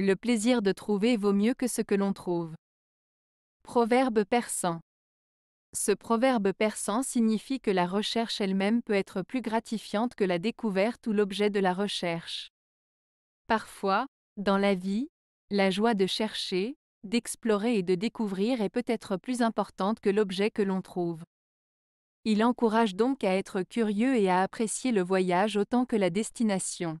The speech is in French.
Le plaisir de trouver vaut mieux que ce que l'on trouve. Proverbe persan. Ce proverbe persan signifie que la recherche elle-même peut être plus gratifiante que la découverte ou l'objet de la recherche. Parfois, dans la vie, la joie de chercher, d'explorer et de découvrir est peut-être plus importante que l'objet que l'on trouve. Il encourage donc à être curieux et à apprécier le voyage autant que la destination.